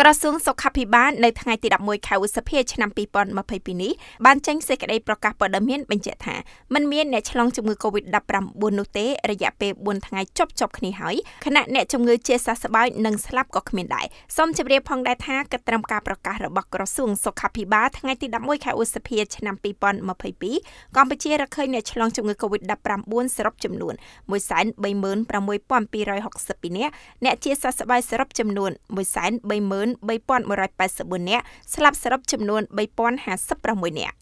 ក្រសួងសុខាភិបាលនៅថ្ងៃទី11ខែឧសភាឆ្នាំ2022នេះបានចេញសេចក្តីប្រកាសព័ត៌មានបញ្ជាក់ថាមិនមានអ្នកឆ្លងជំងឺ Covid-19 នោះទេរយៈពេល4ថ្ងៃជាប់ជាប់គ្នាហើយខណៈអ្នកជំងឺជាសះស្បើយនិងស្លាប់ក៏គ្មានដែរសូមជម្រាបផងដែរថាកិត្តិកម្មការប្រកាសរបស់ក្រសួងសុខាភិបាលថ្ងៃទី11ខែឧសភាឆ្នាំ2022កម្ពុជារកឃើញអ្នកឆ្លងជំងឺ Covid-19 សរុបចំនួន136,262នាក់អ្នកជាសះស្បើយសរុបចំនួន130,000 3184នាក់ស្លាប់សរុបចំនួន3056នាក់